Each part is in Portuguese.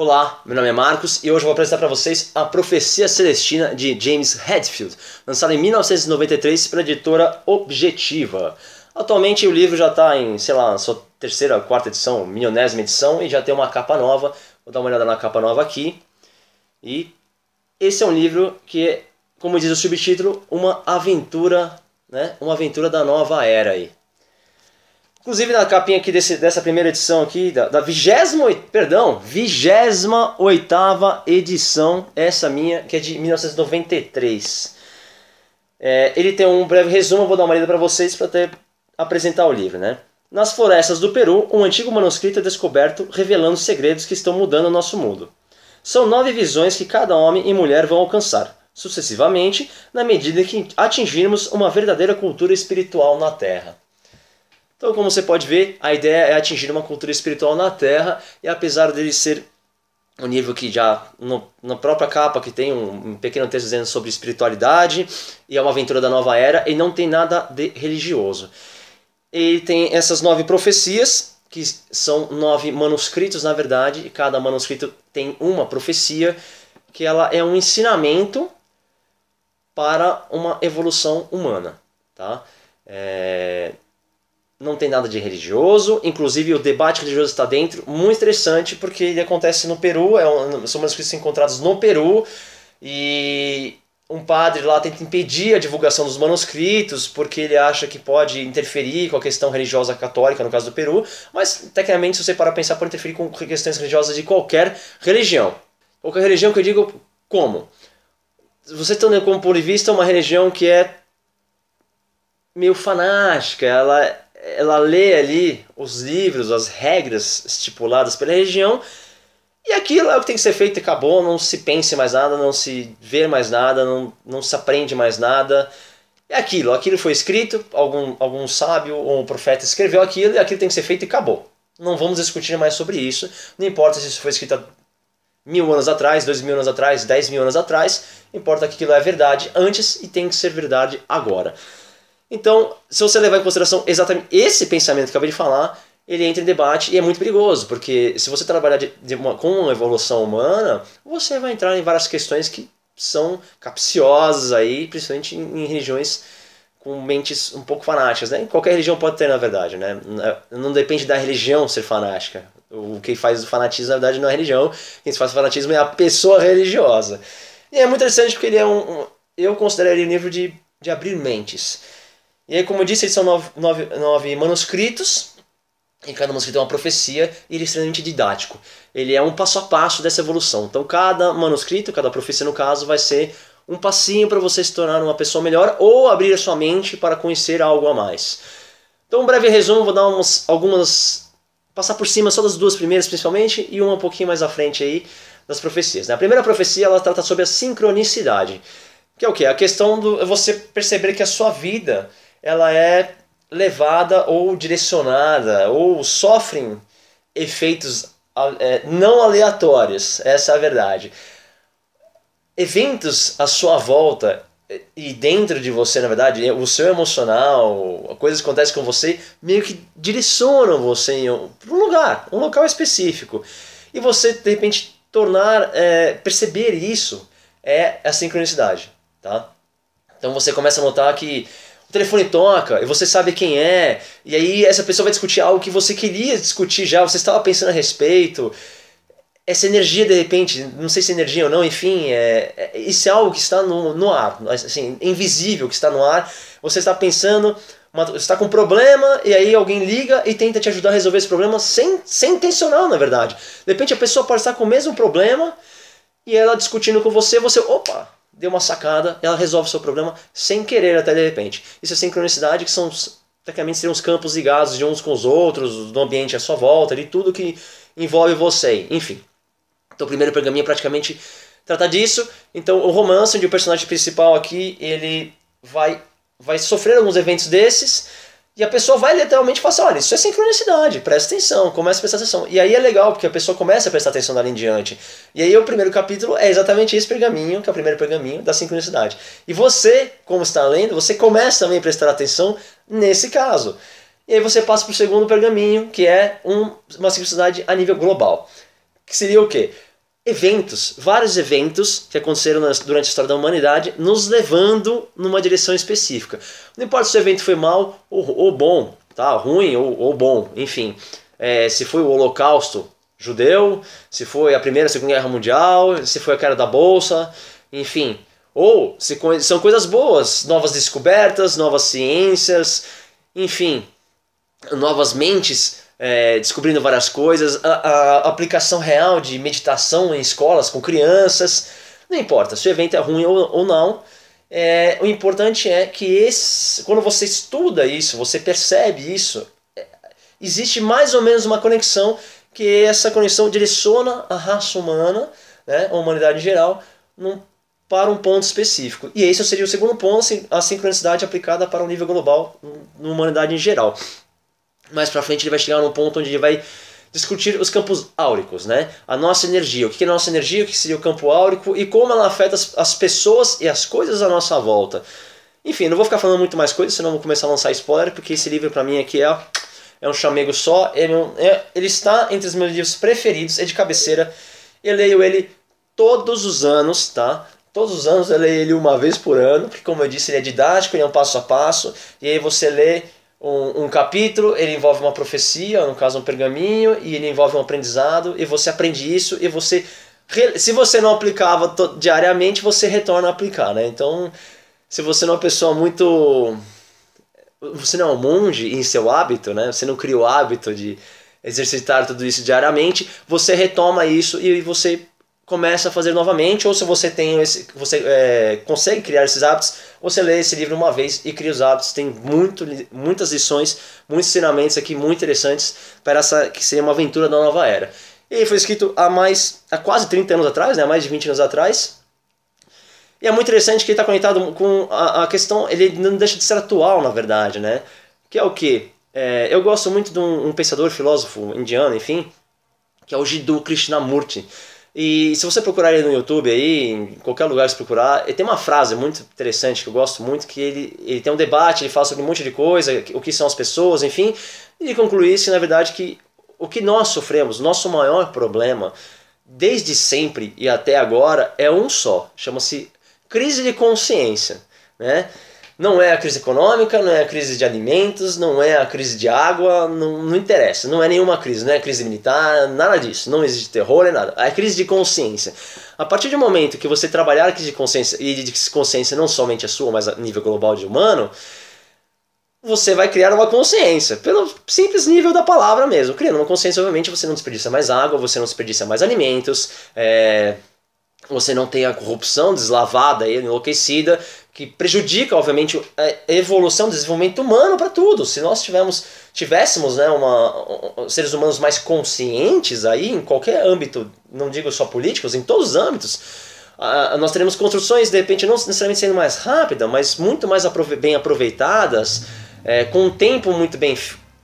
Olá, meu nome é Marcos e hoje eu vou apresentar para vocês A Profecia Celestina de James Hetfield, lançada em 1993 pela editora Objetiva. Atualmente o livro já está em, sei lá, sua terceira, quarta edição, milionésima edição e já tem uma capa nova. Vou dar uma olhada na capa nova aqui. E esse é um livro que, é, como diz o subtítulo, uma aventura, né? Uma aventura da nova era aí. Inclusive na capinha aqui desse, dessa primeira edição aqui, da, da 28, perdão, 28 edição, essa minha, que é de 1993. É, ele tem um breve resumo, eu vou dar uma lida para vocês para até apresentar o livro, né? Nas florestas do Peru, um antigo manuscrito é descoberto revelando segredos que estão mudando o nosso mundo. São nove visões que cada homem e mulher vão alcançar, sucessivamente, na medida que atingirmos uma verdadeira cultura espiritual na Terra. Então, como você pode ver, a ideia é atingir uma cultura espiritual na Terra, e apesar dele ser um nível que já no, na própria capa que tem um, um, pequeno texto dizendo sobre espiritualidade e é uma aventura da nova era e não tem nada de religioso. Ele tem essas nove profecias que são nove manuscritos na verdade e cada manuscrito tem uma profecia que ela é um ensinamento para uma evolução humana, tá? É, não tem nada de religioso, inclusive o debate religioso está dentro, muito interessante, porque ele acontece no Peru, é um, são manuscritos encontrados no Peru, e um padre lá tenta impedir a divulgação dos manuscritos, porque ele acha que pode interferir com a questão religiosa católica, no caso do Peru, mas tecnicamente, se você parar pensar, pode interferir com questões religiosas de qualquer religião. Qualquer religião que eu digo como? Você está tendo como por vista uma religião que é meio fanática, ela ela lê ali os livros, as regras estipuladas pela região, e aquilo é o que tem que ser feito e acabou, não se pense mais nada, não se vê mais nada, não, não se aprende mais nada. É aquilo, aquilo foi escrito, algum, algum sábio ou um profeta escreveu aquilo, e aquilo tem que ser feito e acabou. Não vamos discutir mais sobre isso, não importa se isso foi escrito há mil anos atrás, dois mil anos atrás, dez mil anos atrás, importa que aquilo é verdade antes e tem que ser verdade agora. Então, se você levar em consideração exatamente esse pensamento que eu acabei de falar, ele entra em debate e é muito perigoso, porque se você trabalhar de, de uma, com a evolução humana, você vai entrar em várias questões que são capciosas aí, principalmente em, em religiões com mentes um pouco fanáticas, né? Qualquer religião pode ter, na verdade, né? Não depende da religião ser fanática. O que faz o fanatismo, na verdade, não é a religião. Quem faz o fanatismo é a pessoa religiosa. E é muito interessante porque ele é um... um eu considero ele um livro de, de abrir mentes e aí, como eu disse, eles são nove, nove, nove manuscritos, e cada manuscrito é uma profecia, e ele é extremamente didático. Ele é um passo a passo dessa evolução. Então, cada manuscrito, cada profecia no caso, vai ser um passinho para você se tornar uma pessoa melhor ou abrir a sua mente para conhecer algo a mais. Então, um breve resumo, vou dar umas, algumas. passar por cima só das duas primeiras, principalmente, e uma um pouquinho mais à frente aí das profecias. Né? A primeira profecia ela trata sobre a sincronicidade, que é o que? A questão do é você perceber que a sua vida ela é levada ou direcionada ou sofrem efeitos eh, não aleatórios, essa é a verdade. Eventos à sua volta e dentro de você, na verdade, o seu emocional, coisas que acontecem com você, meio que direcionam você para um lugar, um local específico. E você, de repente, tornar, é, perceber isso é a sincronicidade, tá? Então você começa a notar que o telefone toca e você sabe quem é, e aí essa pessoa vai discutir algo que você queria discutir já, você estava pensando a respeito. Essa energia, de repente, não sei se é energia ou não, enfim, é, é isso é algo que está no, no ar, assim, invisível que está no ar. Você está pensando, uma, você está com um problema e aí alguém liga e tenta te ajudar a resolver esse problema sem, sem intencional, na verdade. De repente a pessoa pode estar com o mesmo problema e ela discutindo com você, você, opa, deu uma sacada, ela resolve o seu problema sem querer até de repente. Isso é sincronicidade, que são tecnicamente seriam os campos ligados de uns com os outros, do ambiente à sua volta, de tudo que envolve você, enfim. Então o primeiro pergaminho é praticamente tratar disso. Então o romance onde o personagem principal aqui, ele vai vai sofrer alguns eventos desses, e a pessoa vai literalmente falar assim, olha, isso é sincronicidade, presta atenção, começa a prestar atenção. E aí é legal, porque a pessoa começa a prestar atenção dali em diante. E aí o primeiro capítulo é exatamente esse pergaminho, que é o primeiro pergaminho da sincronicidade. E você, como está lendo, você começa também a prestar atenção nesse caso. E aí você passa para o segundo pergaminho, que é um, uma sincronicidade a nível global. Que seria o quê? eventos, vários eventos que aconteceram durante a história da humanidade, nos levando numa direção específica. Não importa se o evento foi mal ou, ou bom, tá? Ruim ou, ou bom, enfim. É, se foi o Holocausto judeu, se foi a Primeira, e Segunda Guerra Mundial, se foi a queda da bolsa, enfim. Ou se são coisas boas, novas descobertas, novas ciências, enfim, novas mentes é, descobrindo várias coisas, a, a, aplicação real de meditação em escolas com crianças. Não importa se o evento é ruim ou, ou não, é, o importante é que esse, quando você estuda isso, você percebe isso, é, existe mais ou menos uma conexão que essa conexão direciona a raça humana, né, a humanidade em geral, num, para um ponto específico. E esse seria o segundo ponto, assim, a sincronicidade aplicada para o um nível global na humanidade em geral mais para frente ele vai chegar num ponto onde ele vai discutir os campos áuricos, né? A nossa energia, o que é a nossa energia, o que seria o campo áurico e como ela afeta as, as pessoas e as coisas à nossa volta. Enfim, não vou ficar falando muito mais coisas, senão vou começar a lançar spoiler, porque esse livro para mim aqui é, é um chamego só. Ele, é, é, ele está entre os meus livros preferidos, é de cabeceira. Eu leio ele todos os anos, tá? Todos os anos eu leio ele uma vez por ano, porque como eu disse, ele é didático, ele é um passo a passo, e aí você lê um, um, capítulo, ele envolve uma profecia, no caso um pergaminho, e ele envolve um aprendizado, e você aprende isso, e você. Se você não aplicava diariamente, você retorna a aplicar, né? Então, se você não é uma pessoa muito. Você não é um monge em seu hábito, né? Você não cria o hábito de exercitar tudo isso diariamente, você retoma isso e você começa a fazer novamente, ou se você tem esse, você é, consegue criar esses hábitos, você lê esse livro uma vez e cria os hábitos. Tem muito, muitas lições, muitos ensinamentos aqui muito interessantes para essa que seria uma aventura da nova era. E foi escrito há mais há quase 30 anos atrás, né, mais de 20 anos atrás. E é muito interessante que ele está conectado com a, a, questão, ele não deixa de ser atual, na verdade, né? Que é o que? É, eu gosto muito de um, um pensador, filósofo indiano, enfim, que é o Jiddu Krishnamurti e se você procurar ele no YouTube aí, em qualquer lugar que você procurar, ele tem uma frase muito interessante que eu gosto muito, que ele, ele tem um debate, ele fala sobre um monte de coisa, o que são as pessoas, enfim, e isso na verdade, que o que nós sofremos, nosso maior problema, desde sempre e até agora, é um só, chama-se crise de consciência, né? Não é a crise econômica, não é a crise de alimentos, não é a crise de água, não, não interessa. Não é nenhuma crise, não é crise militar, nada disso. Não existe terror, é nada. É crise de consciência. A partir do momento que você trabalhar a crise de consciência, e de consciência não somente a é sua, mas a nível global de humano, você vai criar uma consciência, pelo simples nível da palavra mesmo. Criando uma consciência, obviamente, você não desperdiça mais água, você não desperdiça mais alimentos, é, você não tem a corrupção deslavada e enlouquecida, que prejudica, obviamente, a evolução, desenvolvimento humano para tudo. Se nós tivéssemos né, uma, seres humanos mais conscientes aí, em qualquer âmbito, não digo só políticos, em todos os âmbitos, nós teremos construções, de repente, não necessariamente sendo mais rápidas, mas muito mais bem aproveitadas, é, com um tempo muito bem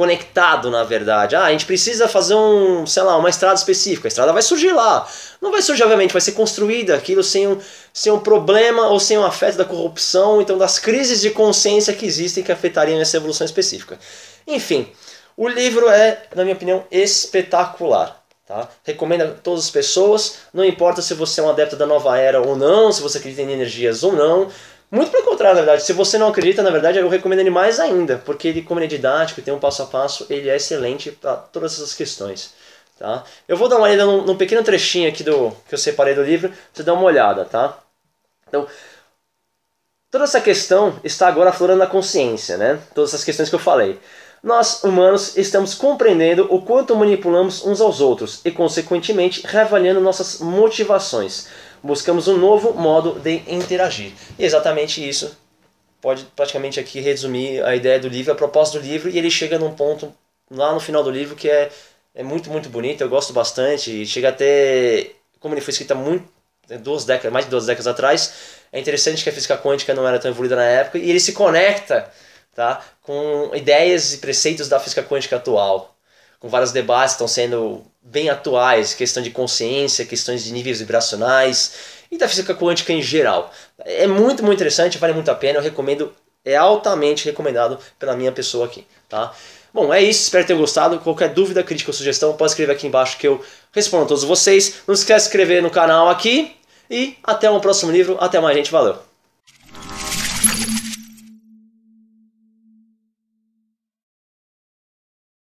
conectado, na verdade. Ah, a gente precisa fazer um, sei lá, uma estrada específica. A estrada vai surgir lá. Não vai surgir, obviamente, vai ser construída aquilo sem um, sem um problema ou sem um afeto da corrupção, então das crises de consciência que existem que afetariam essa evolução específica. Enfim, o livro é, na minha opinião, espetacular. Tá? Recomendo a todas as pessoas, não importa se você é um adepto da nova era ou não, se você acredita em energias ou não, muito pelo contrário, na verdade. Se você não acredita, na verdade, eu recomendo ele mais ainda, porque ele, como ele é didático, tem um passo a passo, ele é excelente para todas essas questões. Tá? Eu vou dar uma olhada num, num, pequeno trechinho aqui do que eu separei do livro, pra você dar uma olhada, tá? Então, toda essa questão está agora aflorando na consciência, né? Todas essas questões que eu falei. Nós, humanos, estamos compreendendo o quanto manipulamos uns aos outros e, consequentemente, reavaliando nossas motivações buscamos um novo modo de interagir. E exatamente isso pode praticamente aqui resumir a ideia do livro, a proposta do livro, e ele chega num ponto lá no final do livro que é, é muito, muito bonito, eu gosto bastante, chega até, como ele foi escrito há muito, é, duas décadas, mais de duas décadas atrás, é interessante que a física quântica não era tão evoluída na época, e ele se conecta tá, com ideias e preceitos da física quântica atual com vários debates que estão sendo bem atuais, questão de consciência, questões de níveis vibracionais e da física quântica em geral. É muito, muito interessante, vale muito a pena, eu recomendo, é altamente recomendado pela minha pessoa aqui, tá? Bom, é isso, espero ter gostado. Qualquer dúvida, crítica ou sugestão, pode escrever aqui embaixo que eu respondo a todos vocês. Não esquece de se inscrever no canal aqui e até o um próximo livro, até mais gente, valeu!